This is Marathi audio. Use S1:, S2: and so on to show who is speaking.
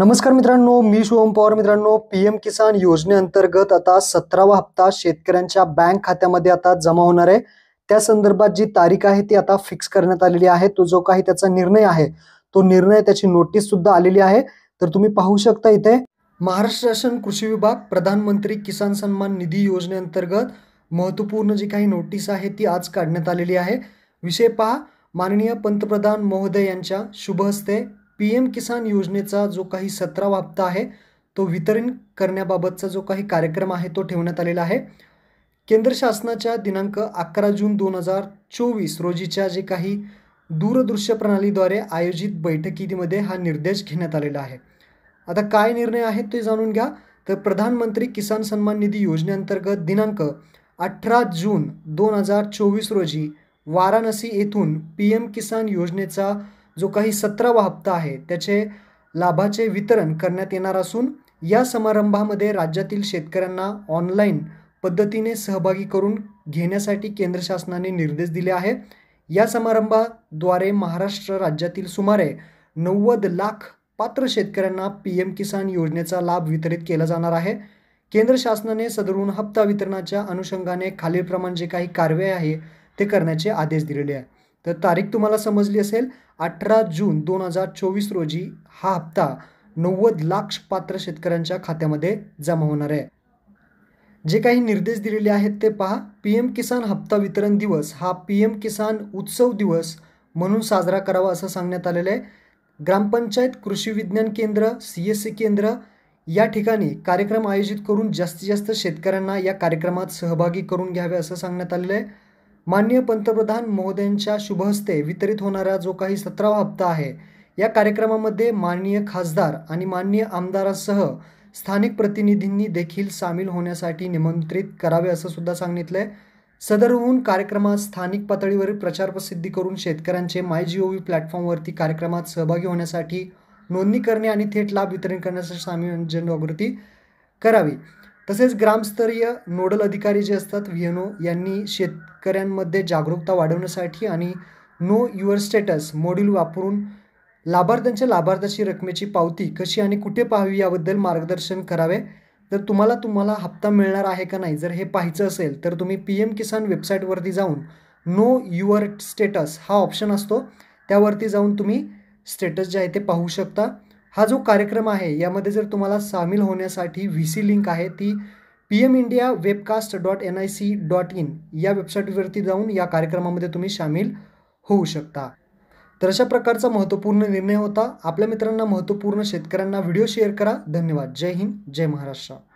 S1: नमस्कार मित्रांनो मी शुभम पवार मित्रांनो पी एम किसान योजनेअंतर्गत आता सतरावा हप्ता शेतकऱ्यांच्या बँक खात्यामध्ये आता जमा होणार आहे त्या संदर्भात जी तारीख आहे ती आता फिक्स करण्यात आलेली आहे तो जो काही त्याचा निर्णय आहे तो निर्णय त्याची नोटीस सुद्धा आलेली आहे तर तुम्ही पाहू शकता इथे महाराष्ट्र शासन कृषी विभाग प्रधानमंत्री किसान सन्मान निधी योजनेअंतर्गत महत्त्वपूर्ण जी काही नोटीस आहे ती आज काढण्यात आलेली आहे विषय पहा माननीय पंतप्रधान महोदय यांच्या शुभ हस्ते पी एम किसान योजनेचा जो काही सतरावा हप्ता आहे तो वितरण करण्याबाबतचा जो काही कार्यक्रम आहे तो ठेवण्यात आलेला आहे केंद्र शासनाच्या दिनांक अकरा जून दोन हजार चोवीस रोजीच्या जे काही दूरदृश्य प्रणालीद्वारे आयोजित बैठकीमध्ये हा निर्देश घेण्यात आलेला आहे आता काय निर्णय आहे ते जाणून घ्या तर प्रधानमंत्री किसान सन्मान निधी योजनेअंतर्गत दिनांक अठरा जून दोन हजार चोवीस रोजी वाराणसी येथून पी एम किसान योजनेचा जो काही सतरावा हप्ता आहे त्याचे लाभाचे वितरण करण्यात येणार असून या समारंभामध्ये राज्यातील शेतकऱ्यांना ऑनलाईन पद्धतीने सहभागी करून घेण्यासाठी केंद्र शासनाने निर्देश दिले आहे या समारंभाद्वारे महाराष्ट्र राज्यातील सुमारे नव्वद लाख पात्र शेतकऱ्यांना पी एम किसान योजनेचा लाभ वितरित केला जाणार आहे केंद्र शासनाने सदरून हप्ता वितरणाच्या अनुषंगाने खालीलप्रमाणे जे काही कारवाई आहे ते करण्याचे आदेश दिलेले आहे तर तारीख तुम्हाला समजली असेल अठरा जून दोन हजार चोवीस रोजी हा हप्ता नव्वद लाख पात्र शेतकऱ्यांच्या खात्यामध्ये जमा होणार आहे जे काही निर्देश दिलेले आहेत ते पहा पी एम किसान हप्ता वितरण दिवस हा पी एम किसान उत्सव दिवस म्हणून साजरा करावा असं सांगण्यात आलेलं आहे ग्रामपंचायत कृषी विज्ञान केंद्र सी एस सी केंद्र या ठिकाणी कार्यक्रम आयोजित करून जास्तीत जास्त शेतकऱ्यांना या कार्यक्रमात सहभागी करून घ्यावे असं सांगण्यात आलेलं आहे माननीय पंतप्रधान महोदयांच्या शुभहस्ते वितरित होणारा जो काही सतरावा हप्ता आहे या कार्यक्रमामध्ये माननीय खासदार आणि माननीय आमदारासह स्थानिक प्रतिनिधींनी देखील सामील होण्यासाठी निमंत्रित करावे असं सुद्धा सांगितलं आहे सदरहून कार्यक्रमात स्थानिक पातळीवरील प्रचार प्रसिद्धी करून शेतकऱ्यांचे माय जी ओ व्ही प्लॅटफॉर्मवरती कार्यक्रमात सहभागी होण्यासाठी नोंदणी करणे आणि थेट लाभ वितरण करण्यासाठी सामील जनजागृती करावी तसेच ग्रामस्तरीय नोडल अधिकारी जे असतात व्ही एन ओ यांनी शेतकऱ्यांमध्ये जागरूकता वाढवण्यासाठी आणि नो युअर स्टेटस मॉड्यूल वापरून लाभार्थ्यांच्या लाभार्थ्याची रकमेची पावती कशी आणि कुठे पाहावी याबद्दल मार्गदर्शन करावे जर तुम्हाला तुम्हाला हप्ता मिळणार आहे का नाही जर हे पाहायचं असेल तर तुम्ही पी एम किसान वेबसाईटवरती जाऊन नो युअर स्टेटस हा ऑप्शन असतो त्यावरती जाऊन तुम्ही स्टेटस जे आहे ते पाहू शकता हा जो कार्यक्रम आहे यामध्ये जर तुम्हाला सामील होण्यासाठी व्ही सी लिंक आहे ती P M India webcast dot N I C dot in या वेबसाईटवरती जाऊन या कार्यक्रमामध्ये तुम्ही सामील होऊ शकता तर अशा प्रकारचा महत्त्वपूर्ण निर्णय होता आपल्या मित्रांना महत्त्वपूर्ण शेतकऱ्यांना व्हिडिओ शेअर करा धन्यवाद जय हिंद जय महाराष्ट्र